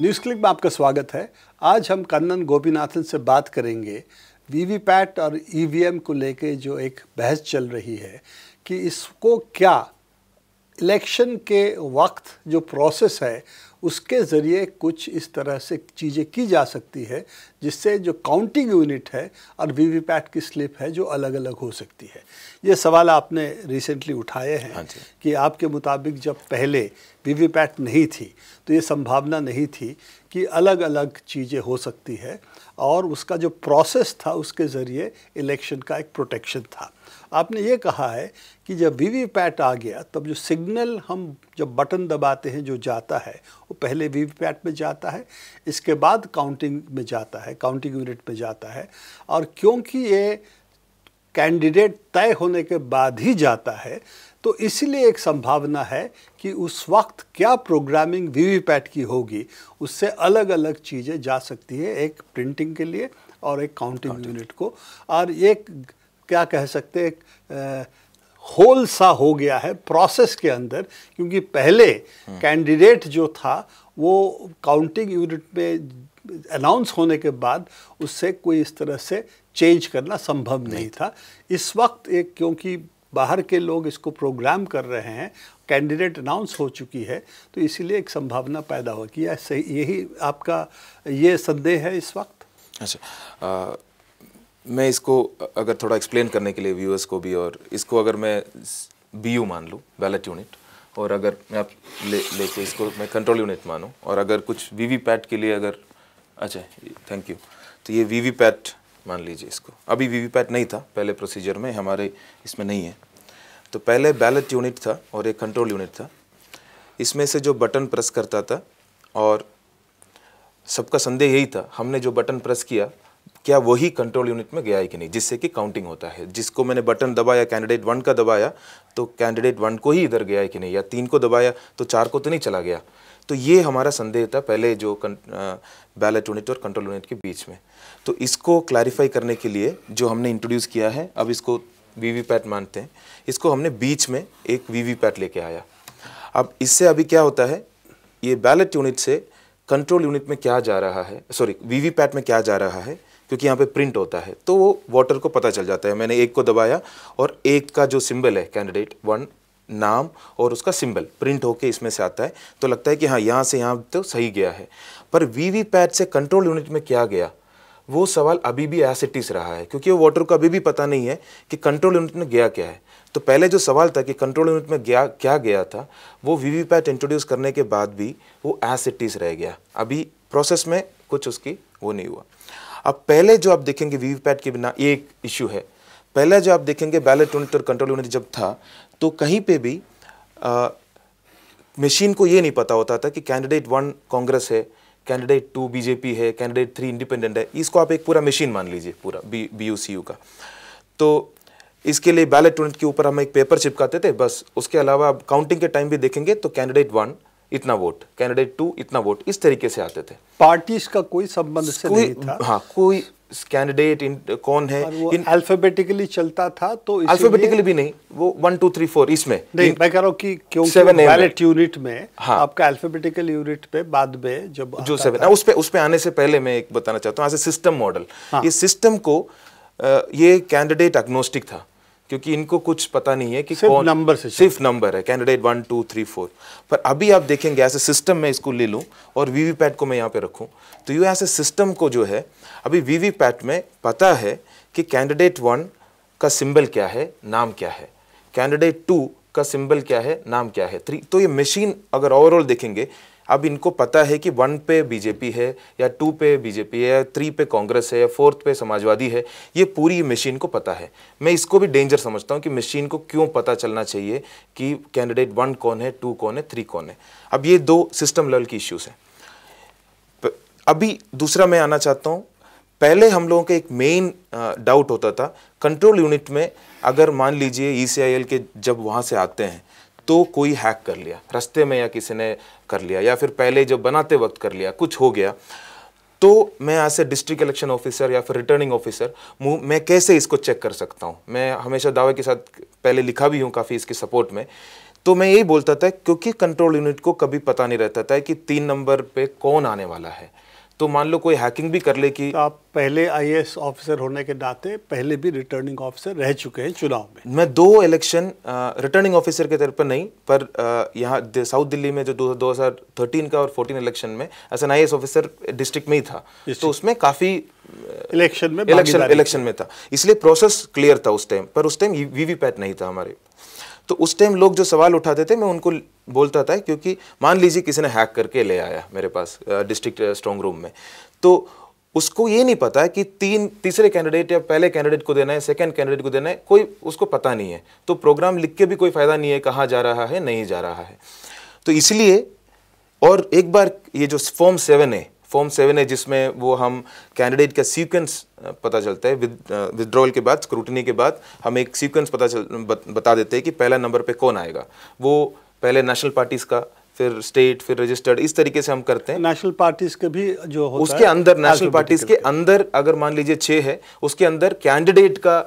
News click में आपका स्वागत है आज हम कन्नन गोपीनाथन से बात करेंगे वीवीपैट और ईवीएम को लेके जो एक बहस चल रही है कि इसको क्या इलेक्शन के वक्त जो प्रोसेस है उसके ज़रिए कुछ इस तरह से चीज़ें की जा सकती है जिससे जो काउंटिंग यूनिट है और वीवीपैट की स्लिप है जो अलग अलग हो सकती है ये सवाल आपने रिसेंटली उठाए हैं हाँ कि आपके मुताबिक जब पहले वीवीपैट नहीं थी तो ये संभावना नहीं थी कि अलग अलग चीज़ें हो सकती है और उसका जो प्रोसेस था उसके ज़रिए इलेक्शन का एक प्रोटेक्शन था आपने ये कहा है कि जब वी वी पैट आ गया तब जो सिग्नल हम जब बटन दबाते हैं जो जाता है वो पहले वी वी पैट में जाता है इसके बाद काउंटिंग में जाता है काउंटिंग यूनिट में जाता है और क्योंकि ये कैंडिडेट तय होने के बाद ही जाता है तो इसलिए एक संभावना है कि उस वक्त क्या प्रोग्रामिंग वीवीपैट की होगी उससे अलग अलग चीज़ें जा सकती है एक प्रिंटिंग के लिए और एक काउंटिंग यूनिट को और एक क्या कह सकते एक होल सा हो गया है प्रोसेस के अंदर क्योंकि पहले कैंडिडेट हाँ। जो था वो काउंटिंग यूनिट में अनाउंस होने के बाद उससे कोई इस तरह से चेंज करना संभव नहीं, नहीं था इस वक्त एक क्योंकि बाहर के लोग इसको प्रोग्राम कर रहे हैं कैंडिडेट अनाउंस हो चुकी है तो इसीलिए एक संभावना पैदा होगी सही यही आपका ये संदेह है इस वक्त अच्छा मैं इसको अगर थोड़ा एक्सप्लेन करने के लिए व्यूअर्स को भी और इसको अगर मैं बी यू मान लूँ बैलेट यूनिट और अगर मैं आप ले लेके इसको मैं कंट्रोल यूनिट मानूँ और अगर कुछ वी वी पैट के लिए अगर अच्छा थैंक यू तो ये वी वी पैट मान लीजिए इसको अभी वी वी पैट नहीं था पहले प्रोसीजर में हमारे इसमें नहीं है तो पहले बैलेट यूनिट था और एक कंट्रोल यूनिट था इसमें से जो बटन प्रेस करता था और सबका संदेह यही था हमने जो बटन प्रेस किया क्या वही कंट्रोल यूनिट में गया है कि नहीं जिससे कि काउंटिंग होता है जिसको मैंने बटन दबाया कैंडिडेट वन का दबाया तो कैंडिडेट वन को ही इधर गया है कि नहीं या तीन को दबाया तो चार को तो नहीं चला गया तो ये हमारा संदेह था पहले जो बैलेट यूनिट और कंट्रोल यूनिट के बीच में तो इसको क्लैरिफाई करने के लिए जो हमने इंट्रोड्यूस किया है अब इसको वीवीपैट मानते हैं इसको हमने बीच में एक वीवीपैट लेके आया अब इससे अभी क्या होता है ये बैलेट यूनिट से कंट्रोल यूनिट में क्या जा रहा है सॉरी वीवीपैट में क्या जा रहा है क्योंकि यहाँ पे प्रिंट होता है तो वो वोटर को पता चल जाता है मैंने एक को दबाया और एक का जो सिंबल है कैंडिडेट वन नाम और उसका सिंबल प्रिंट होके इसमें से आता है तो लगता है कि हाँ यहाँ से यहाँ तो सही गया है पर वी वी पैट से कंट्रोल यूनिट में क्या गया वो सवाल अभी भी एस इट इज़ रहा है क्योंकि वो वोटर को अभी भी पता नहीं है कि कंट्रोल यूनिट में गया क्या है तो पहले जो सवाल था कि कंट्रोल यूनिट में गया क्या गया था वो वी वी पैट इंट्रोड्यूस करने के बाद भी वो एस इट इज़ रह गया अभी प्रोसेस में कुछ उसकी वो नहीं हुआ अब पहले जो आप देखेंगे वीवीपैट के बिना एक इशू है पहले जो आप देखेंगे बैलेट यूनिट और कंट्रोल यूनिट जब था तो कहीं पे भी मशीन को ये नहीं पता होता था कि कैंडिडेट वन कांग्रेस है कैंडिडेट टू बीजेपी है कैंडिडेट थ्री इंडिपेंडेंट है इसको आप एक पूरा मशीन मान लीजिए पूरा बी बी का तो इसके लिए बैलेट यूनिट के ऊपर हम एक पेपर चिपकाते थे बस उसके अलावा आप काउंटिंग के टाइम भी देखेंगे तो कैंडिडेट वन इतना वोट कैंडिडेट टू इतना वोट इस तरीके से आते थे पार्टीज का कोई संबंध से नहीं था हाँ कोई कैंडिडेट कौन है इन अल्फाबेटिकली चलता था तो अल्फाबेटिकली भी नहीं वो वन टू थ्री फोर इसमें नहीं मैं कह रहा हूँ कि क्यों सेवन बैलेट यूनिट में हाँ आपका अल्फाबेटिकल यूनिट पे बाद में जब जो सेवन उस पे उस पे आने से पहले मैं एक बताना चाहता हूँ एज ए सिस्टम मॉडल इस सिस्टम को ये कैंडिडेट अग्नोस्टिक था क्योंकि इनको कुछ पता नहीं है कि सिर्फ नंबर से सिर्फ नंबर है candidate one two three four पर अभी आप देखेंगे ऐसे सिस्टम में इसको ले लूँ और वीवीपैट को मैं यहाँ पे रखूँ तो ये ऐसे सिस्टम को जो है अभी वीवीपैट में पता है कि कैंडिडेट वन का सिंबल क्या है नाम क्या है कैंडिडेट टू का सिंबल क्या है नाम क्या है थ्री तो ये मशीन अगर ओवरऑल देखेंगे अब इनको पता है कि वन पे बीजेपी है या टू पे बीजेपी है या थ्री पे कांग्रेस है या फोर्थ पे समाजवादी है ये पूरी मशीन को पता है मैं इसको भी डेंजर समझता हूँ कि मशीन को क्यों पता चलना चाहिए कि कैंडिडेट वन कौन है टू कौन है थ्री कौन है अब ये दो सिस्टम लेवल की इश्यूज़ हैं अभी दूसरा मैं आना चाहता हूँ पहले हम लोगों के एक मेन डाउट होता था कंट्रोल यूनिट में अगर मान लीजिए ई e के जब वहाँ से आते हैं तो कोई हैक कर लिया रास्ते में या किसी ने कर लिया या फिर पहले जब बनाते वक्त कर लिया कुछ हो गया तो मैं ऐसे डिस्ट्रिक्ट इलेक्शन ऑफिसर या फिर रिटर्निंग ऑफिसर मैं कैसे इसको चेक कर सकता हूँ मैं हमेशा दावे के साथ पहले लिखा भी हूँ काफ़ी इसके सपोर्ट में तो मैं यही बोलता था क्योंकि कंट्रोल यूनिट को कभी पता नहीं रहता था कि तीन नंबर पे कौन आने वाला है तो मान लो कोई हैकिंग भी कर ले कि तो आप पहले आईएएस ऑफिसर होने के नाते पहले भी रिटर्निंग ऑफिसर रह चुके हैं चुनाव में मैं दो इलेक्शन रिटर्निंग ऑफिसर के तौर पर नहीं पर यहाँ साउथ दिल्ली में जो दो, हज़ार थर्टीन का और फोर्टीन इलेक्शन में S N I officer district में ही था तो उसमें काफ़ी इलेक्शन में इलेक्शन इलेक्शन में था इसलिए प्रोसेस क्लियर था उस टाइम पर उस टाइम वीवीपैट e नहीं था हमारे तो उस टाइम लोग जो सवाल उठाते थे मैं उनको बोलता था क्योंकि मान लीजिए किसी ने हैक करके ले आया मेरे पास डिस्ट्रिक्ट स्ट्रॉन्ग रूम में तो उसको ये नहीं पता कि तीन तीसरे कैंडिडेट या पहले कैंडिडेट को देना है सेकंड कैंडिडेट को देना है कोई उसको पता नहीं है तो प्रोग्राम लिख के भी कोई फ़ायदा नहीं है कहाँ जा रहा है नहीं जा रहा है तो इसलिए और एक बार ये जो फॉर्म सेवन है फॉर्म सेवन है जिसमें वो हम कैंडिडेट का सीक्वेंस पता चलता है विदड्रॉल के बाद स्क्रूटनी के बाद हम एक सीक्वेंस पता चल बता देते हैं कि पहला नंबर पे कौन आएगा वो पहले नेशनल पार्टीज़ का फिर स्टेट फिर रजिस्टर्ड इस तरीके से हम करते हैं नेशनल पार्टीज के भी जो होता उसके है, अंदर नेशनल पार्टीज के अंदर अगर मान लीजिए छह है उसके अंदर कैंडिडेट का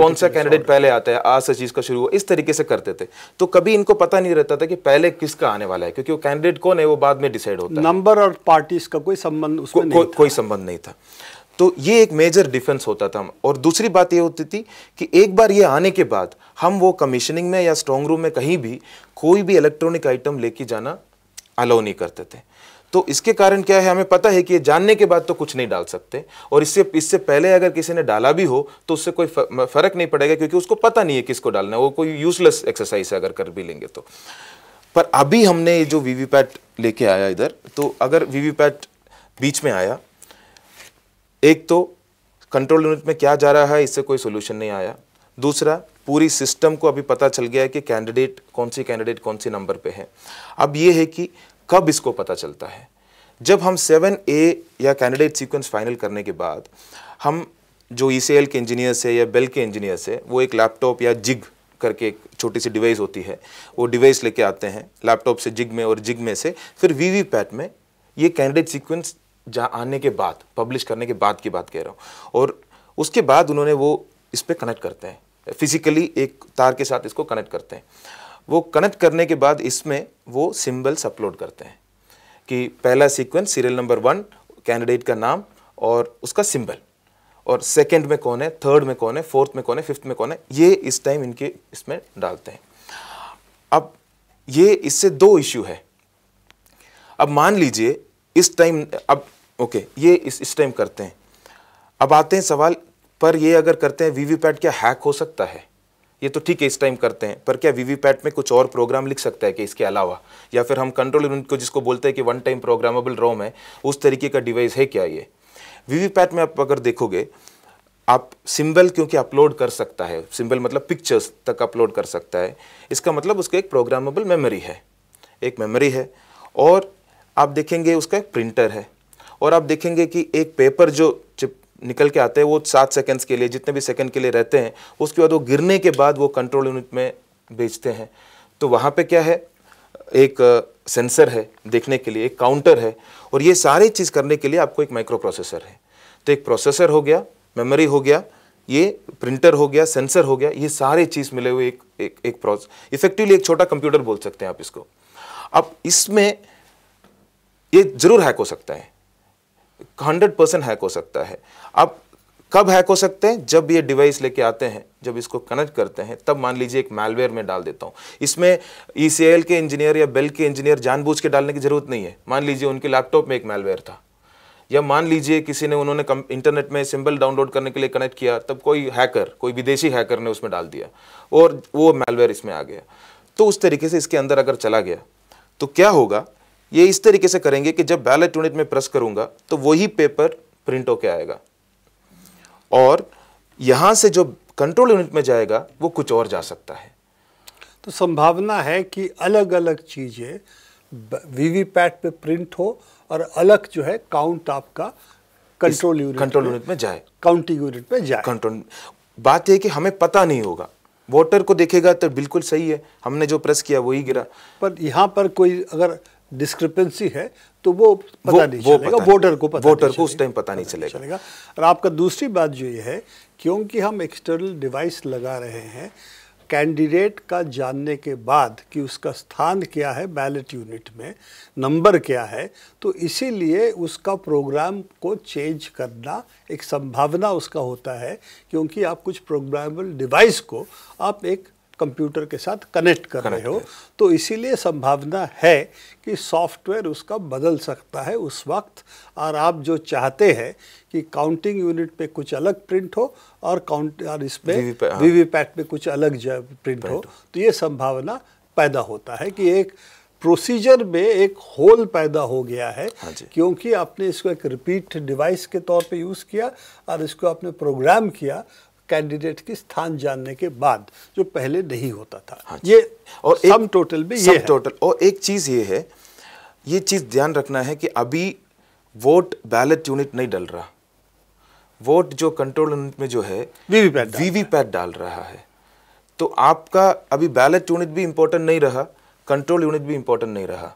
कौन सा कैंडिडेट पहले आता है आज से चीज का शुरू हुआ इस तरीके से करते थे तो कभी इनको पता नहीं रहता था कि पहले किसका आने वाला है क्योंकि वो कैंडिडेट कौन है वो बाद में डिसाइड होता है नंबर और पार्टीज का कोई संबंध उसमें को, नहीं को, था। कोई संबंध नहीं था तो ये एक मेजर डिफरेंस होता था और दूसरी बात ये होती थी कि एक बार ये आने के बाद हम वो कमीशनिंग में या स्ट्रॉन्ग रूम में कहीं भी कोई भी इलेक्ट्रॉनिक आइटम लेके जाना अलाउ नहीं करते थे तो इसके कारण क्या है हमें पता है कि ये जानने के बाद तो कुछ नहीं डाल सकते और इससे इससे पहले अगर किसी ने डाला भी हो तो उससे कोई फर्क नहीं पड़ेगा क्योंकि उसको पता नहीं है किसको डालना है वो कोई यूजलेस एक्सरसाइज है अगर कर भी लेंगे तो पर अभी हमने ये जो वीवीपैट लेके आया इधर तो अगर वीवीपैट बीच में आया एक तो कंट्रोल यूनिट में क्या जा रहा है इससे कोई सोल्यूशन नहीं आया दूसरा पूरी सिस्टम को अभी पता चल गया है कि कैंडिडेट कौन सी कैंडिडेट कौन सी नंबर पे है अब ये है कि कब इसको पता चलता है जब हम सेवन ए या कैंडिडेट सीक्वेंस फाइनल करने के बाद हम जो ई सी एल के इंजीनियर्स है या बेल के इंजीनियर्स है वो एक लैपटॉप या जिग करके एक छोटी सी डिवाइस होती है वो डिवाइस लेके आते हैं लैपटॉप से जिग में और जिग में से फिर वी वी पैट में ये कैंडिडेट सीक्वेंस जहाँ आने के बाद पब्लिश करने के बाद की बात कह रहा हूँ और उसके बाद उन्होंने वो इस पर कनेक्ट करते हैं फिजिकली एक तार के साथ इसको कनेक्ट करते हैं वो कनेक्ट करने के बाद इसमें वो सिम्बल्स अपलोड करते हैं कि पहला sequence serial number one candidate का नाम और उसका सिंबल और सेकंड में कौन है थर्ड में कौन है फोर्थ में कौन है फिफ्थ में कौन है ये इस टाइम इनके इसमें डालते हैं अब ये इससे दो इश्यू है अब मान लीजिए इस टाइम अब ओके ये इस इस टाइम करते हैं अब आते हैं सवाल पर ये अगर करते हैं वीवीपैट क्या हैक हो सकता है ये तो ठीक है इस टाइम करते हैं पर क्या वीवीपैट में कुछ और प्रोग्राम लिख सकता है कि इसके अलावा या फिर हम कंट्रोल यूनिट को जिसको बोलते हैं कि वन टाइम प्रोग्रामेबल रोम है उस तरीके का डिवाइस है क्या ये वीवीपैट में आप अगर देखोगे आप सिंबल क्योंकि अपलोड कर सकता है सिंबल मतलब पिक्चर्स तक अपलोड कर सकता है इसका मतलब उसका एक प्रोग्रामेबल मेमोरी है एक मेमोरी है और आप देखेंगे उसका एक प्रिंटर है और आप देखेंगे कि एक पेपर जो चिप निकल के आते हैं वो सात सेकेंड्स के लिए जितने भी सेकेंड के लिए रहते हैं उसके बाद वो गिरने के बाद वो कंट्रोल यूनिट में बेचते हैं तो वहाँ पर क्या है एक सेंसर है देखने के लिए एक काउंटर है और ये सारे चीज़ करने के लिए आपको एक माइक्रो प्रोसेसर है तो एक प्रोसेसर हो गया मेमोरी हो गया ये प्रिंटर हो गया सेंसर हो गया ये सारे चीज़ मिले हुए एक एक एक प्रोसेस इफेक्टिवली एक छोटा कंप्यूटर बोल सकते हैं आप इसको अब इसमें ये ज़रूर हैक हो सकता है हंड्रेड परसेंट हैक हो सकता है अब कब हैक हो सकते हैं जब ये डिवाइस लेके आते हैं जब इसको कनेक्ट करते हैं तब मान लीजिए एक मैलवेयर में डाल देता हूँ इसमें ई e के इंजीनियर या बेल के इंजीनियर जानबूझ के डालने की ज़रूरत नहीं है मान लीजिए उनके लैपटॉप में एक मैलवेयर था या मान लीजिए किसी ने उन्होंने इंटरनेट में सिंबल डाउनलोड करने के लिए कनेक्ट किया तब कोई हैकर कोई विदेशी हैकर ने उसमें डाल दिया और वो मेलवेयर इसमें आ गया तो उस तरीके से इसके अंदर अगर चला गया तो क्या होगा ये इस तरीके से करेंगे कि जब बैलेट यूनिट में प्रेस करूंगा तो वही पेपर प्रिंट होके आएगा और यहां से जो कंट्रोल यूनिट में जाएगा वो कुछ और जा सकता है तो संभावना है कि अलग अलग चीज़ें वीवीपैट पे प्रिंट हो और अलग जो है काउंट आपका कंट्रोल यूनिट कंट्रोल यूनिट में जाए काउंटिंग यूनिट में जाए कंट्रोल बात यह कि हमें पता नहीं होगा वोटर को देखेगा तो बिल्कुल सही है हमने जो प्रेस किया वही गिरा पर यहाँ पर कोई अगर डिस्क्रिपेंसी है तो वो पता वो, नहीं वो चलेगा वोटर को पता वोटर को उस टाइम पता, नहीं चलेगा और आपका दूसरी बात जो ये है क्योंकि हम एक्सटर्नल डिवाइस लगा रहे हैं कैंडिडेट का जानने के बाद कि उसका स्थान क्या है बैलेट यूनिट में नंबर क्या है तो इसीलिए उसका प्रोग्राम को चेंज करना एक संभावना उसका होता है क्योंकि आप कुछ प्रोग्रामेबल डिवाइस को आप एक कंप्यूटर के साथ कनेक्ट कर रहे हो तो इसीलिए संभावना है कि सॉफ्टवेयर उसका बदल सकता है उस वक्त और आप जो चाहते हैं कि काउंटिंग यूनिट पे कुछ अलग प्रिंट हो और काउंट और इसमें वीवीपैट हाँ। पे कुछ अलग प्रिंट हो तो ये संभावना पैदा होता है कि एक प्रोसीजर में एक होल पैदा हो गया है हाँ क्योंकि आपने इसको एक रिपीट डिवाइस के तौर पे यूज़ किया और इसको आपने प्रोग्राम किया कैंडिडेट की स्थान जानने के बाद जो पहले नहीं होता था हाँ ये और सम टोटल में ये टोटल और एक चीज़ ये है ये चीज़ ध्यान रखना है कि अभी वोट बैलेट यूनिट नहीं डल रहा वोट जो कंट्रोल यूनिट में जो है वीवीपैट वीवीपैट डाल रहा है तो आपका अभी बैलेट यूनिट भी इम्पोर्टेंट नहीं रहा कंट्रोल यूनिट भी इम्पोर्टेंट नहीं रहा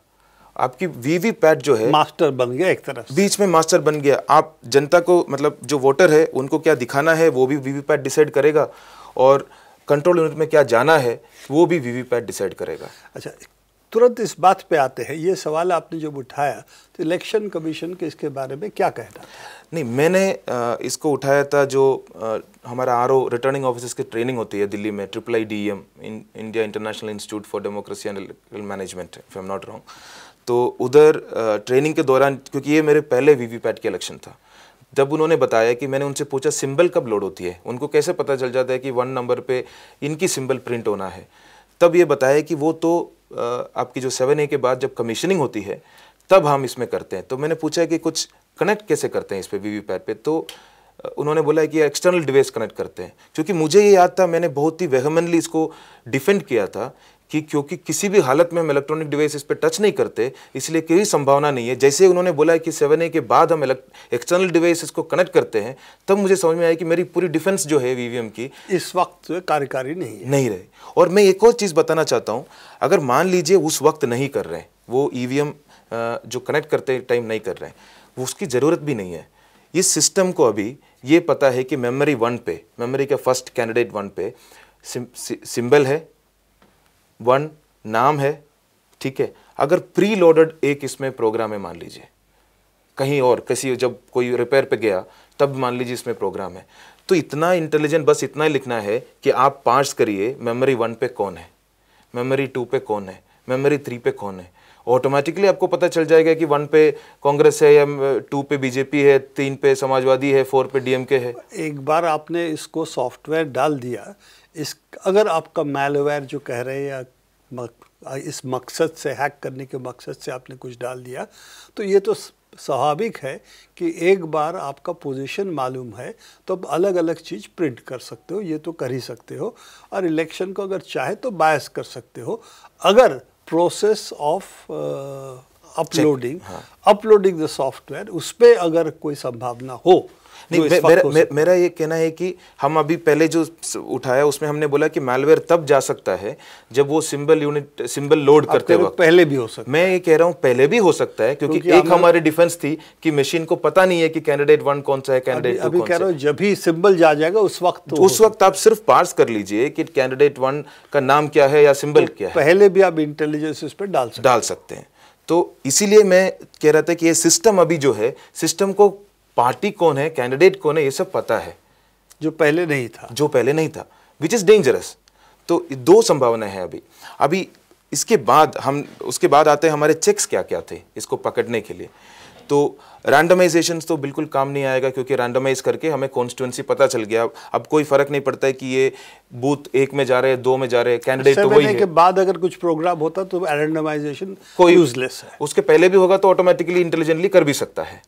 आपकी वीवी पैट जो है मास्टर बन गया एक तरफ बीच में मास्टर बन गया आप जनता को मतलब जो वोटर है उनको क्या दिखाना है वो भी वीवी पैट डिसाइड करेगा और कंट्रोल यूनिट में क्या जाना है वो भी वीवी पैट डिसाइड करेगा अच्छा तुरंत इस बात पे आते हैं ये सवाल आपने जब उठाया तो इलेक्शन कमीशन के इसके बारे में क्या कहना नहीं मैंने इसको उठाया था जो हमारा आर रिटर्निंग ऑफिसर्स की ट्रेनिंग होती है दिल्ली में triple I D M India international institute for democracy and management if I'm not wrong तो उधर ट्रेनिंग के दौरान क्योंकि ये मेरे पहले वीवीपैट के इलेक्शन था जब उन्होंने बताया कि मैंने उनसे पूछा सिंबल कब लोड होती है उनको कैसे पता चल जाता है कि वन नंबर पे इनकी सिंबल प्रिंट होना है तब ये बताया कि वो तो आपकी जो सेवन ए के बाद जब कमीशनिंग होती है तब हम इसमें करते हैं तो मैंने पूछा कि कुछ कनेक्ट कैसे करते हैं इस पर वी वी पैट पर तो उन्होंने बोला कि एक्सटर्नल डिवाइस कनेक्ट करते हैं क्योंकि मुझे ये याद था मैंने बहुत ही वेहमनली इसको डिफेंड किया था कि क्योंकि किसी भी हालत में हम इलेक्ट्रॉनिक डिवाइस इस पर टच नहीं करते इसलिए कोई संभावना नहीं है जैसे उन्होंने बोला कि सेवन ए के बाद हम एक्सटर्नल डिवाइस इसको कनेक्ट करते हैं तब मुझे समझ में आया कि मेरी पूरी डिफेंस जो है वी की इस वक्त कार्यकारी नहीं नहीं रहे और मैं एक और चीज़ बताना चाहता हूँ अगर मान लीजिए उस वक्त नहीं कर रहे हैं वो ई e जो कनेक्ट करते टाइम नहीं कर रहे हैं वो उसकी ज़रूरत भी नहीं है इस सिस्टम को अभी ये पता है कि मेमोरी वन पे मेमोरी का फर्स्ट कैंडिडेट वन पे सिंबल है वन नाम है ठीक है अगर प्री लोडेड एक इसमें प्रोग्राम है मान लीजिए कहीं और किसी जब कोई रिपेयर पे गया तब मान लीजिए इसमें प्रोग्राम है तो इतना इंटेलिजेंट बस इतना ही लिखना है कि आप पार्स करिए मेमोरी वन पे कौन है मेमोरी टू पे कौन है मेमोरी थ्री पे कौन है ऑटोमेटिकली आपको पता चल जाएगा कि वन पे कांग्रेस है या टू पे बीजेपी है तीन पे समाजवादी है फोर पे डीएमके है एक बार आपने इसको सॉफ्टवेयर डाल दिया इस अगर आपका मेलवेयर जो कह रहे हैं या मक, इस मकसद से हैक करने के मकसद से आपने कुछ डाल दिया तो ये तो स्वाभाविक है कि एक बार आपका पोजीशन मालूम है तो आप अलग अलग चीज़ प्रिंट कर सकते हो ये तो कर ही सकते हो और इलेक्शन को अगर चाहे तो बायस कर सकते हो अगर process of uploading uploading the software उस पर अगर कोई संभावना हो नहीं, मे, मेरा, मे, मेरा ये कहना है कि हम अभी पहले जो उठाया उसमें हमने बोला कि मालवेयर तब जा सकता है जब वो सिंबल यूनिट सिंबल लोड करते वक्त पहले भी हो सकता है मैं ये कह रहा हूँ पहले भी हो सकता है क्योंकि एक हमारी डिफेंस थी कि मशीन को पता नहीं है कि कैंडिडेट वन कौन सा है कैंडिडेट अभी कह रहा हूँ जब भी सिंबल जा जाएगा उस वक्त तो उस वक्त आप सिर्फ पार्स कर लीजिए कि कैंडिडेट वन का नाम क्या है या सिंबल तो क्या है पहले भी आप इंटेलिजेंस इस पर डाल डाल सकते हैं तो इसीलिए मैं कह रहा था कि ये सिस्टम अभी जो है सिस्टम को पार्टी कौन है कैंडिडेट कौन है ये सब पता है जो पहले नहीं था जो पहले नहीं था विच इज़ डेंजरस तो दो संभावनाएं हैं अभी अभी इसके बाद हम उसके बाद आते हैं हमारे चेक्स क्या क्या थे इसको पकड़ने के लिए तो रैंडमाइजेशन तो बिल्कुल काम नहीं आएगा क्योंकि रैंडमाइज करके हमें कॉन्स्टिट्यूंसी पता चल गया अब कोई फर्क नहीं पड़ता है कि ये बूथ एक में जा रहे हैं दो में जा रहे हैं कैंडिडेट तो वही है के बाद अगर कुछ प्रोग्राम होता तो रैंडमाइजेशन कोई यूजलेस है उसके पहले भी होगा तो ऑटोमेटिकली इंटेलिजेंटली कर भी सकता है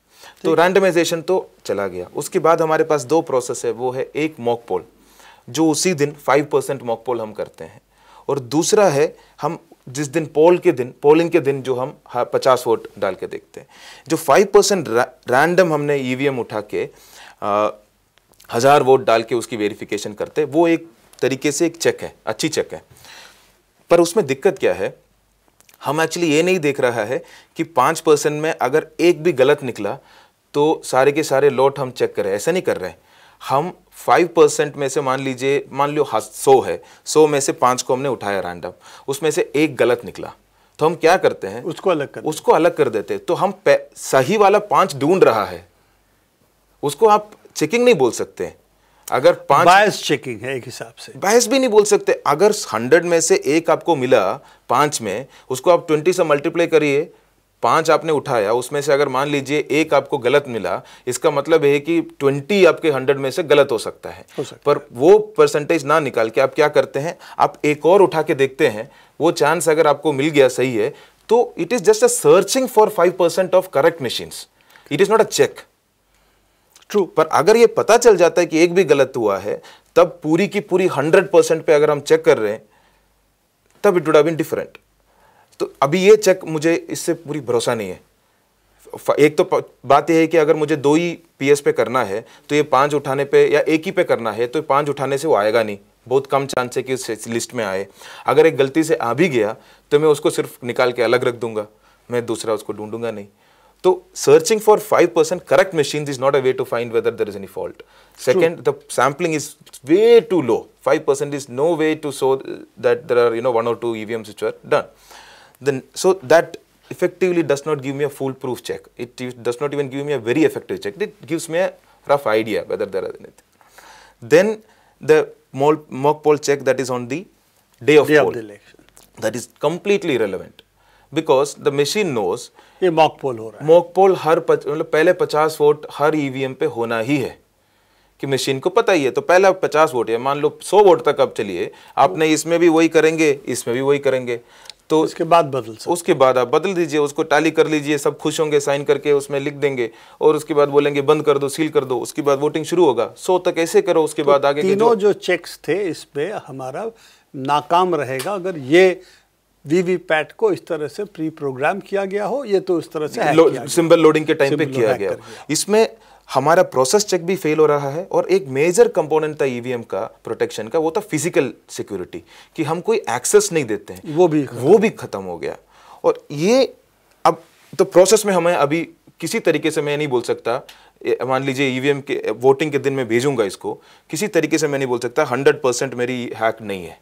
तो रैंडमाइजेशन तो चला गया उसके बाद हमारे पास दो प्रोसेस है वो है एक मॉक पोल जो उसी दिन फाइव परसेंट मॉक पोल हम करते हैं और दूसरा है हम जिस दिन पोल के दिन पोलिंग के दिन जो हम पचास वोट डाल के देखते हैं जो फाइव परसेंट रैंडम हमने ईवीएम e उठा के आ, हज़ार वोट डाल के उसकी वेरिफिकेशन करते वो एक तरीके से एक चेक है अच्छी चेक है पर उसमें दिक्कत क्या है हम एक्चुअली ये नहीं देख रहा है कि पाँच परसेंट में अगर एक भी गलत निकला तो सारे के सारे लॉट हम चेक करें ऐसा नहीं कर रहे हैं हम फाइव परसेंट में से मान लीजिए मान लो हाँ, सौ है सौ में से पाँच को हमने उठाया रैंडम उसमें से एक गलत निकला तो हम क्या करते हैं उसको अलग कर उसको अलग कर देते हैं तो हम सही वाला पाँच ढूंढ रहा है उसको आप चेकिंग नहीं बोल सकते हैं अगर पांच बायस चेकिंग है एक हिसाब से बायस भी नहीं बोल सकते अगर हंड्रेड में से एक आपको मिला पांच में उसको आप ट्वेंटी से मल्टीप्लाई करिए पांच आपने उठाया उसमें से अगर मान लीजिए एक आपको गलत मिला इसका मतलब है कि ट्वेंटी आपके हंड्रेड में से गलत हो सकता है हो सकता पर वो परसेंटेज ना निकाल के आप क्या करते हैं आप एक और उठा के देखते हैं वो चांस अगर आपको मिल गया सही है तो it is just a searching for five percent of correct machines it is not a check true पर अगर ये पता चल जाता है कि एक भी गलत हुआ है तब पूरी की पूरी हंड्रेड परसेंट पर अगर हम चेक कर रहे हैं तब इट वुड बीन डिफरेंट तो अभी ये चेक मुझे इससे पूरी भरोसा नहीं है एक तो बात यह है कि अगर मुझे दो ही पी पे करना है तो ये पांच उठाने पे या एक ही पे करना है तो पांच उठाने से वो आएगा नहीं बहुत कम चांस है कि उस लिस्ट में आए अगर एक गलती से आ भी गया तो मैं उसको सिर्फ निकाल के अलग रख दूंगा मैं दूसरा उसको ढूंढूंगा नहीं So searching for 5% correct machines is not a way to find whether there is any fault. Second, True. the sampling is way too low. 5% is no way to show that there are, you know, one or two EVMs which were done. Then, so that effectively does not give me a foolproof check. It, does not even give me a very effective check. It gives me a rough idea whether there are anything. Then the mock poll check that is on the day of, day poll, of the election. That is completely irrelevant because the machine knows ये mock poll हो रहा है mock poll हर मतलब पहले पचास vote हर EVM e पे होना ही है कि मशीन को पता ही है तो पहला पचास वोट है मान लो सौ वोट तक अब चलिए आपने इसमें भी वही करेंगे इसमें भी वही करेंगे तो उसके बाद बदल सकते उसके बाद आप बदल दीजिए उसको टाली कर लीजिए सब खुश होंगे साइन करके उसमें लिख देंगे और उसके बाद बोलेंगे बंद कर दो सील कर दो उसके बाद वोटिंग शुरू होगा सो तक ऐसे करो उसके तो बाद आगे तीनों जो, जो चेक्स थे इस इसमें हमारा नाकाम रहेगा अगर ये वीवीपैट को इस तरह से प्री प्रोग्राम किया गया हो ये तो इस तरह से लो, सिंबल लोडिंग के टाइम पे किया गया, इसमें हमारा प्रोसेस चेक भी फेल हो रहा है और एक मेजर कंपोनेंट था ईवीएम e का प्रोटेक्शन का वो था फिजिकल सिक्योरिटी कि हम कोई एक्सेस नहीं देते हैं वो भी वो भी खत्म हो गया और ये अब तो प्रोसेस में हमें अभी किसी तरीके से मैं नहीं बोल सकता मान लीजिए ईवीएम e के वोटिंग के दिन में भेजूंगा इसको किसी तरीके से मैं नहीं बोल सकता हंड्रेड परसेंट मेरी हैक नहीं है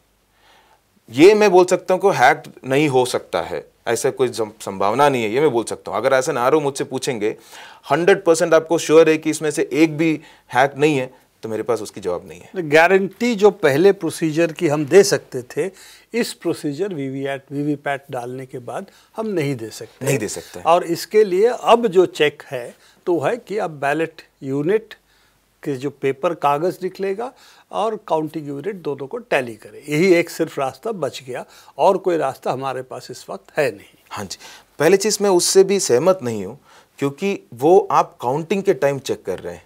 ये मैं बोल सकता हूँ कि हैक नहीं हो सकता है ऐसा कोई संभावना नहीं है ये मैं बोल सकता हूँ अगर ऐसा ना हो मुझसे पूछेंगे हंड्रेड परसेंट आपको श्योर है कि इसमें से एक भी हैक नहीं है तो मेरे पास उसकी जवाब नहीं है गारंटी तो जो पहले प्रोसीजर की हम दे सकते थे इस प्रोसीजर वीवीएट वीवीपैट डालने के बाद हम नहीं दे सकते नहीं दे सकते और इसके लिए अब जो चेक है तो है कि अब बैलेट यूनिट कि जो पेपर कागज़ निकलेगा और काउंटिंग यूनिट दोनों को टैली करे यही एक सिर्फ रास्ता बच गया और कोई रास्ता हमारे पास इस वक्त है नहीं हाँ जी पहली चीज़ मैं उससे भी सहमत नहीं हूँ क्योंकि वो आप काउंटिंग के टाइम चेक कर रहे हैं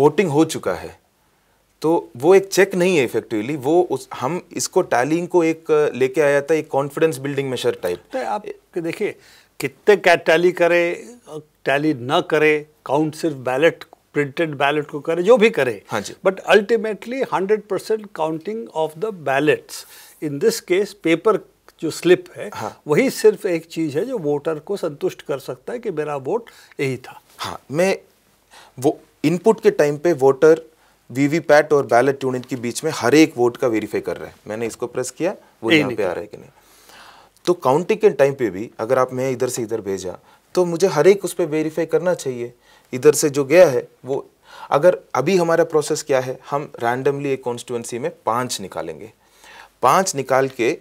वोटिंग हो चुका है तो वो एक चेक नहीं है इफेक्टिवली वो उस हम इसको टैलिंग को एक लेके आया था एक कॉन्फिडेंस बिल्डिंग मेशर टाइप आप देखिए कितने क्या टैली करे टैली ना करे काउंट सिर्फ बैलेट प्रिंटेड बैलेट को करे जो भी करे हाँ जी but ultimately hundred percent counting of the ballots in this case paper जो स्लिप है हाँ. वही सिर्फ एक चीज है जो वोटर को संतुष्ट कर सकता है कि मेरा वोट यही था हाँ मैं वो इनपुट के टाइम पे वोटर वीवीपैट और बैलेट यूनिट के बीच में हर एक वोट का वेरीफाई कर रहा है मैंने इसको प्रेस किया वो यहाँ पे आ रहा है कि नहीं तो काउंटिंग के टाइम पे भी अगर आप मैं इधर से इधर भेजा तो मुझे हर एक उस पर वेरीफाई करना चाहिए इधर से जो गया है वो अगर अभी हमारा प्रोसेस क्या है हम रैंडमली एक कॉन्स्टिट्यूंसी में पाँच निकालेंगे पाँच निकाल के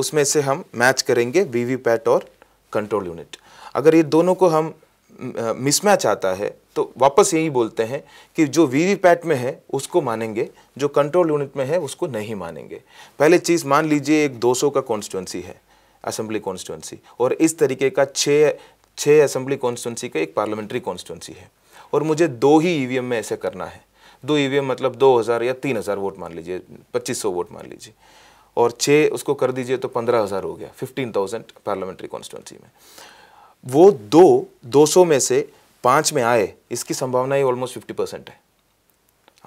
उसमें से हम मैच करेंगे वीवीपैट और कंट्रोल यूनिट अगर ये दोनों को हम मिसमैच आता है तो वापस यही बोलते हैं कि जो वीवीपैट में है उसको मानेंगे जो कंट्रोल यूनिट में है उसको नहीं मानेंगे पहले चीज़ मान लीजिए एक 200 का कॉन्स्टिट्यूंसी है असेंबली कॉन्स्टिट्यूंसी और इस तरीके का छः छः असेंबली कॉन्स्टिट्यूंसी का एक पार्लियामेंट्री कॉन्स्टिटेंसी है और मुझे दो ही ईवीएम e में ऐसे करना है दो ईवीएम e मतलब 2000 या 3000 वोट मान लीजिए 2500 वोट मान लीजिए और छः उसको कर दीजिए तो 15000 हो गया 15000 पार्लियामेंट्री कॉन्स्टिट्यूंसी में वो दो 200 में से पाँच में आए इसकी संभावना ही ऑलमोस्ट फिफ्टी परसेंट है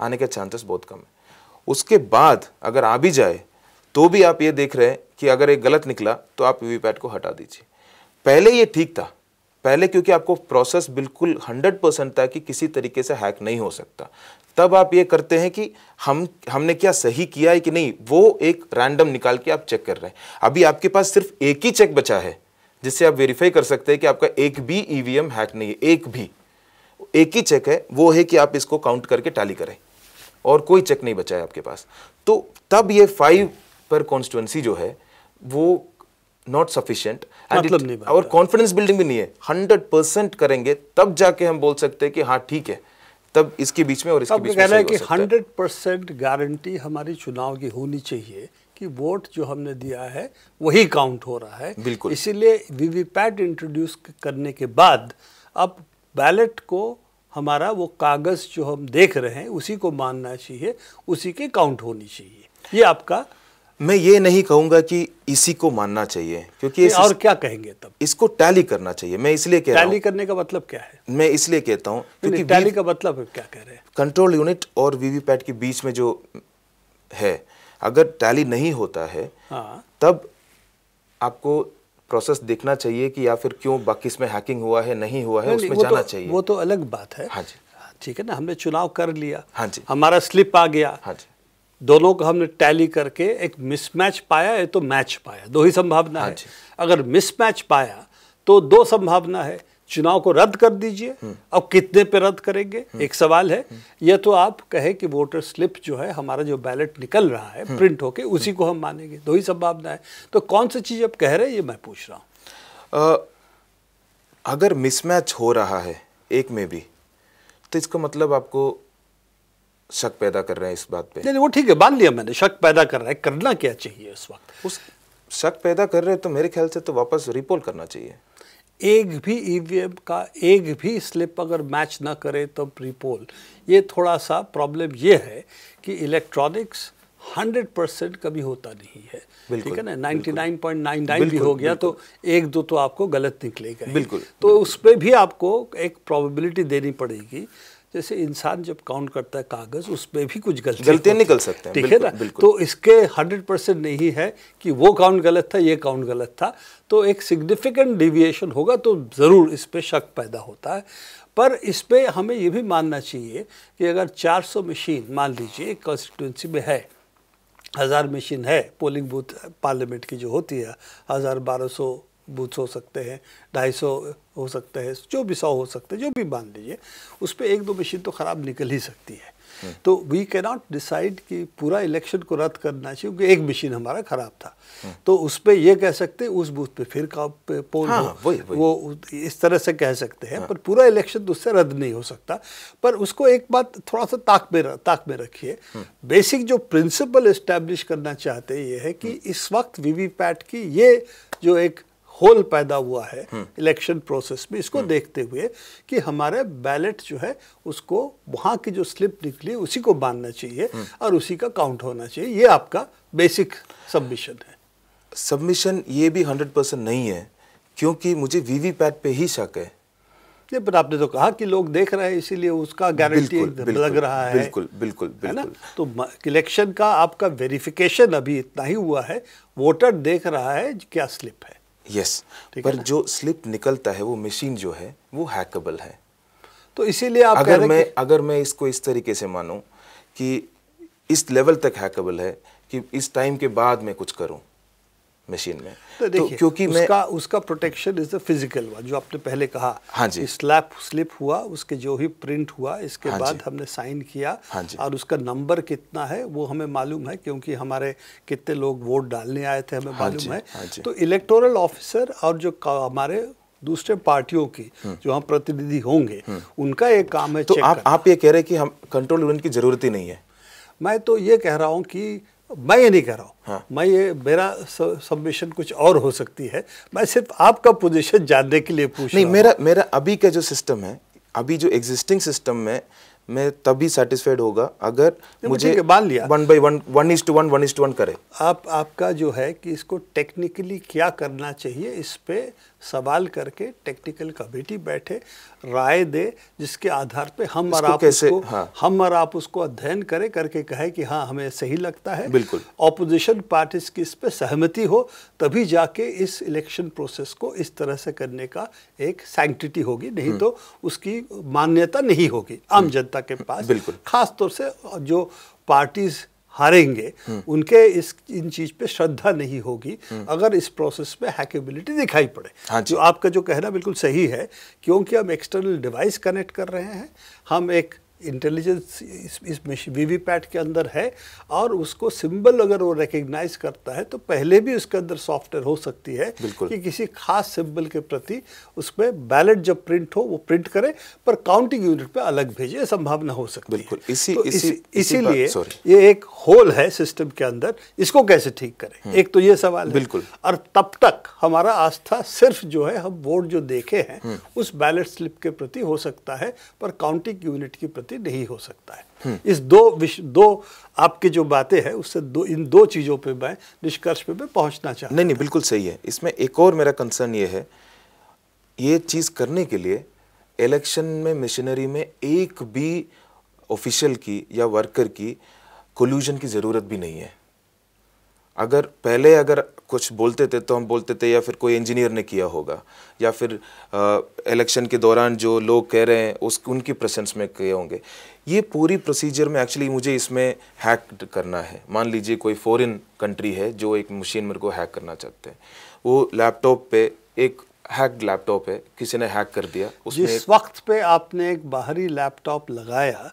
आने के चांसेस बहुत कम है उसके बाद अगर आ भी जाए तो भी आप ये देख रहे हैं कि अगर एक गलत निकला तो आप वीवीपैट को हटा दीजिए पहले ये ठीक था पहले क्योंकि आपको प्रोसेस बिल्कुल 100 परसेंट था कि किसी तरीके से हैक नहीं हो सकता तब आप ये करते हैं कि हम हमने क्या सही किया है कि नहीं वो एक रैंडम निकाल के आप चेक कर रहे हैं अभी आपके पास सिर्फ एक ही चेक बचा है जिससे आप वेरीफाई कर सकते हैं कि आपका एक भी ई e हैक नहीं है एक भी एक ही चेक है वो है कि आप इसको काउंट करके टैली करें और कोई चेक नहीं बचा है आपके पास तो तब ये फाइव पर कॉन्स्टिट्युएंसी जो है वो नॉट सफिशेंट मतलब नहीं और कॉन्फिडेंस बिल्डिंग भी नहीं है हंड्रेड परसेंट करेंगे तब जाके हम बोल सकते हैं कि हाँ ठीक है तब इसके बीच में और इसके बीच में कि हंड्रेड परसेंट गारंटी हमारी चुनाव की होनी चाहिए कि वोट जो हमने दिया है वही काउंट हो रहा है बिल्कुल इसीलिए वीवीपैट इंट्रोड्यूस करने के बाद अब बैलेट को हमारा वो कागज़ जो हम देख रहे हैं उसी को मानना चाहिए उसी के काउंट होनी चाहिए ये आपका मैं ये नहीं कहूंगा कि इसी को मानना चाहिए क्योंकि इस, और क्या कहेंगे तब इसको टैली करना चाहिए मैं इसलिए कह टैली करने का मतलब क्या है मैं इसलिए कहता हूँ क्योंकि टैली का मतलब क्या कह रहे हैं कंट्रोल यूनिट और वीवीपैट के बीच में जो है अगर टैली नहीं होता है हाँ। तब आपको प्रोसेस देखना चाहिए कि या फिर क्यों बाकी इसमें हैकिंग हुआ है नहीं हुआ है उसमें जाना तो- चाहिए वो तो अलग बात है हाँ जी ठीक है ना हमने चुनाव कर लिया हाँ जी हमारा स्लिप आ गया हाँ जी दोनों को हमने टैली करके एक मिसमैच पाया है तो मैच पाया दो ही संभावना हाँ है अगर मिसमैच पाया तो दो संभावना है चुनाव को रद्द कर दीजिए हम्म। अब कितने पे रद्द करेंगे हम्म। एक सवाल है यह तो आप कहे कि वोटर स्लिप जो है हमारा जो बैलेट निकल रहा है प्रिंट हम्म। होके उसी को हम मानेंगे दो ही संभावना है तो कौन सी चीज़ आप कह रहे हैं ये मैं पूछ रहा हूँ अगर मिसमैच हो रहा है एक में भी तो इसका मतलब आपको शक पैदा कर रहे हैं इस बात पे नहीं वो ठीक है बांध लिया मैंने शक पैदा कर रहा है करना क्या चाहिए उस वक्त उस शक पैदा कर रहे हैं तो मेरे ख्याल से तो वापस रिपोल करना चाहिए एक भी ईवीएम e का एक भी स्लिप अगर मैच ना करे तो रिपोल ये थोड़ा सा प्रॉब्लम ये है कि इलेक्ट्रॉनिक्स हंड्रेड परसेंट कभी होता नहीं है ठीक है ना ninety nine point nine nine भी हो गया तो एक दो तो आपको गलत निकलेगा बिल्कुल तो उसमें भी आपको एक प्रोबेबिलिटी देनी पड़ेगी जैसे इंसान जब काउंट करता है कागज उसमें भी कुछ गलती गलतियाँ निकल सकते हैं ठीक है ना तो इसके हंड्रेड परसेंट नहीं है कि वो काउंट गलत था ये काउंट गलत था तो एक सिग्निफिकेंट डिविएशन होगा तो ज़रूर इस पर शक पैदा होता है पर इस पर हमें ये भी मानना चाहिए कि अगर 400 मशीन मान लीजिए एक कॉन्स्टिट्यूंसी में है हज़ार मशीन है पोलिंग बूथ पार्लियामेंट की जो होती है हज़ार बारह सौ बूथ हो सकते हैं ढाई सौ हो सकते हैं जो भी सौ हो सकते हैं जो भी मान लीजिए उस पर एक दो मशीन तो ख़राब निकल ही सकती है हम्म। तो वी कैन नॉट डिसाइड कि पूरा इलेक्शन को रद्द करना चाहिए क्योंकि एक मशीन हमारा खराब था हम्म। तो उस पर यह कह सकते हैं उस बूथ पे फिर का पोल हाँ, हो, हाँ, वही, वो इस तरह से कह सकते हैं हाँ। पर पूरा इलेक्शन तो उससे रद्द नहीं हो सकता पर उसको एक बात थोड़ा सा ताक में ताक में रखिए बेसिक हम्म। जो प्रिंसिपल इस्टेब्लिश करना चाहते हैं ये है कि इस वक्त वीवीपैट की ये जो एक होल पैदा हुआ है इलेक्शन हम्म। प्रोसेस में इसको हम्म। देखते हुए कि हमारे बैलेट जो है उसको वहाँ की जो स्लिप निकली उसी को बांधना चाहिए हम्म। और उसी का काउंट होना चाहिए ये आपका बेसिक सबमिशन है सबमिशन ये भी हंड्रेड परसेंट नहीं है क्योंकि मुझे वीवीपैट पे ही शक है नहीं पर आपने तो कहा कि लोग देख रहे हैं इसीलिए उसका गारंटी लग रहा है बिल्कुल बिल्कुल है ना तो इलेक्शन का आपका वेरिफिकेशन अभी इतना ही हुआ है वोटर देख रहा है क्या स्लिप है यस पर जो स्लिप निकलता है वो मशीन जो है वो हैकेबल है तो इसीलिए आप अगर मैं अगर मैं इसको इस तरीके से मानूं कि इस लेवल तक हैकेबल है कि इस टाइम के बाद मैं कुछ करूं मशीन में तो, तो क्योंकि उसका उसका protection is the physical one जो आपने पहले कहा हाँ जी स्लैप स्लिप हुआ उसके जो भी प्रिंट हुआ इसके हाँ बाद हमने साइन किया हाँ जी और उसका नंबर कितना है वो हमें मालूम है क्योंकि हमारे कितने लोग वोट डालने आए थे हमें हाँ मालूम है हाँ तो इलेक्टोरल ऑफिसर और जो हमारे दूसरे पार्टियों की हम्म। जो हम प्रतिनिधि होंगे हम्म। उनका एक काम है तो आप आप ये कह रहे हैं कि हम कंट्रोल यूनिट की जरूरत ही नहीं है मैं तो ये कह रहा हूँ कि मैं ये नहीं कह रहा हूँ हाँ। मैं ये मेरा सबमिशन कुछ और हो सकती है मैं सिर्फ आपका पोजीशन जानने के लिए पूछ नहीं मेरा मेरा अभी का जो सिस्टम है अभी जो एग्जिस्टिंग सिस्टम में मैं तभी सेटिस्फाइड होगा अगर मुझे मान लिया one by one one is to one one is to one करे आप आपका जो है कि इसको टेक्निकली क्या करना चाहिए इस पर सवाल करके टेक्निकल कमेटी बैठे राय दे जिसके आधार पे हम और आप उसको हाँ। हम और आप उसको अध्ययन करें करके कहे कि हाँ हमें सही लगता है बिल्कुल ऑपोजिशन पार्टीज की इस पे सहमति हो तभी जाके इस इलेक्शन प्रोसेस को इस तरह से करने का एक सैंक्टिटी होगी नहीं हम्म। तो उसकी मान्यता नहीं होगी आम हम्म। जनता के पास बिल्कुल खासतौर से जो पार्टीज़ हारेंगे हम्म। उनके इस इन चीज पे श्रद्धा नहीं होगी हम्म। अगर इस प्रोसेस में हैकेबिलिटी दिखाई पड़े हाँ जो आपका जो कहना बिल्कुल सही है क्योंकि हम एक्सटर्नल डिवाइस कनेक्ट कर रहे हैं हम एक इंटेलिजेंस इस इस वीवीपैट के अंदर है और उसको सिंबल अगर वो रिकग्नाइज करता है तो पहले भी उसके अंदर सॉफ्टवेयर हो सकती है कि किसी खास सिंबल के प्रति उसमें बैलेट जब प्रिंट हो वो प्रिंट करे पर काउंटिंग यूनिट पे अलग भेजे संभावना हो सकती बिल्कुल है। इसी तो इसी इसीलिए इसी ये एक होल है सिस्टम के अंदर इसको कैसे ठीक करें हम्म। एक तो ये सवाल बिल्कुल और तब तक हमारा आस्था सिर्फ जो है हम वोट जो देखे हैं हम्म। उस बैलेट स्लिप के प्रति हो सकता है पर काउंटिंग यूनिट के प्रति प्रवृत्ति नहीं हो सकता है हम्म। इस दो विश, दो आपकी जो बातें हैं उससे दो इन दो चीज़ों पे मैं निष्कर्ष पे मैं पहुंचना चाहता नहीं नहीं बिल्कुल सही है इसमें एक और मेरा कंसर्न ये है ये चीज़ करने के लिए इलेक्शन में मशीनरी में एक भी ऑफिशियल की या वर्कर की कोल्यूजन की ज़रूरत भी नहीं है अगर पहले अगर कुछ बोलते थे तो हम बोलते थे या फिर कोई इंजीनियर ने किया होगा या फिर इलेक्शन के दौरान जो लोग कह रहे हैं उस उनकी प्रेसेंस में किए होंगे ये पूरी प्रोसीजर में एक्चुअली मुझे इसमें हैक करना है मान लीजिए कोई फॉरेन कंट्री है जो एक मशीन मेरे को हैक करना चाहते हैं वो लैपटॉप पे एक हैक लैपटॉप है किसी ने हैक कर दिया उस वक्त पे आपने एक बाहरी लैपटॉप लगाया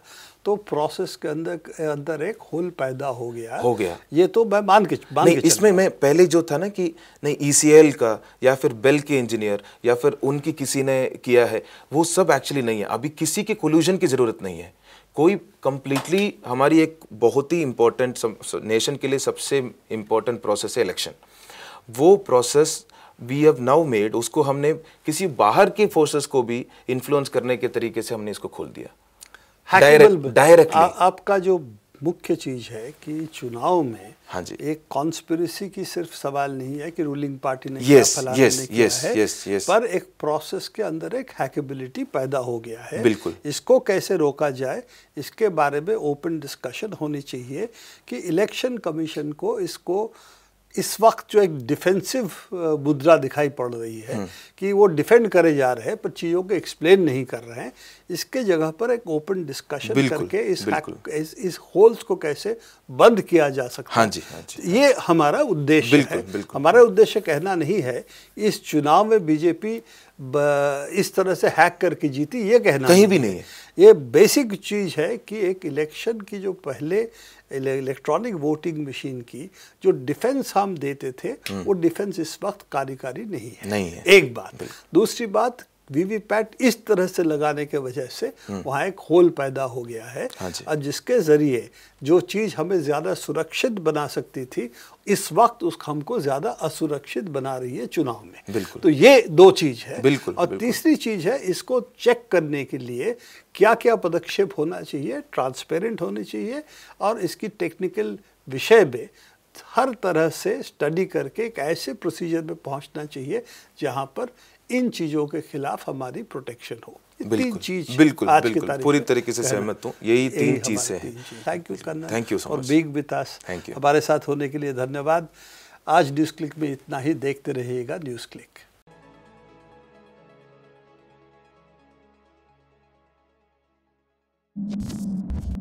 तो प्रोसेस के अंदर अंदर एक होल पैदा हो गया हो गया ये तो मैं मान के मान नहीं, के इसमें मैं पहले जो था ना कि नहीं ईसीएल e का या फिर बेल के इंजीनियर या फिर उनकी किसी ने किया है वो सब एक्चुअली नहीं है अभी किसी के कोल्यूजन की ज़रूरत नहीं है कोई कंप्लीटली हमारी एक बहुत ही इंपॉर्टेंट नेशन के लिए सबसे इंपॉर्टेंट प्रोसेस है इलेक्शन वो process we have now made उसको हमने किसी बाहर के फोर्सेस को भी इन्फ्लुएंस करने के तरीके से हमने इसको खोल दिया डायरेक्ट आपका जो मुख्य चीज है कि चुनाव में हाँ जी एक कॉन्स्पिरसी की सिर्फ सवाल नहीं है कि रूलिंग पार्टी ने yes, क्या yes, ने yes, yes, yes, yes. पर एक प्रोसेस के अंदर एक हैकेबिलिटी पैदा हो गया है बिल्कुल इसको कैसे रोका जाए इसके बारे में ओपन डिस्कशन होनी चाहिए कि इलेक्शन कमीशन को इसको इस वक्त जो एक डिफेंसिव मुद्रा दिखाई पड़ रही है हम्म। कि वो डिफेंड करे जा रहे हैं पर चीज़ों को एक्सप्लेन नहीं कर रहे हैं इसके जगह पर एक ओपन डिस्कशन करके इस, इस इस होल्स को कैसे बंद किया जा सकता हाँ जी, हाँ जी, हाँ ये हमारा उद्देश्य बिल्कुल, है बिल्कुल, हमारा उद्देश्य कहना नहीं है इस चुनाव में बीजेपी इस तरह से हैक करके जीती ये कहना कहीं भी नहीं है ये बेसिक चीज़ है कि एक इलेक्शन की जो पहले इलेक्ट्रॉनिक वोटिंग मशीन की जो डिफेंस हम देते थे हम्म। वो डिफेंस इस वक्त कार्यकारी नहीं है नहीं है एक बात दूसरी बात वीवीपैट इस तरह से लगाने के वजह से हम्म। वहाँ एक होल पैदा हो गया है हाँ और जिसके ज़रिए जो चीज़ हमें ज़्यादा सुरक्षित बना सकती थी इस वक्त उस हमको ज़्यादा असुरक्षित बना रही है चुनाव में बिल्कुल तो ये दो चीज़ है बिल्कुल और बिल्कुल। तीसरी चीज़ है इसको चेक करने के लिए क्या क्या पदक्षेप होना चाहिए ट्रांसपेरेंट होनी चाहिए और इसकी टेक्निकल विषय में हर तरह से स्टडी करके एक ऐसे प्रोसीजर में पहुंचना चाहिए जहां पर इन चीज़ों के खिलाफ हमारी प्रोटेक्शन हो बिल्कुल चीज बिल्कुल बिल्कुल पूरी तरीके से सहमत हूँ यही तीन चीज़ें हैं थैंक यू करना थैंक यू और बिग बितास थैंक यू हमारे साथ होने के लिए धन्यवाद आज न्यूज़ क्लिक में इतना ही देखते रहिएगा न्यूज़ क्लिक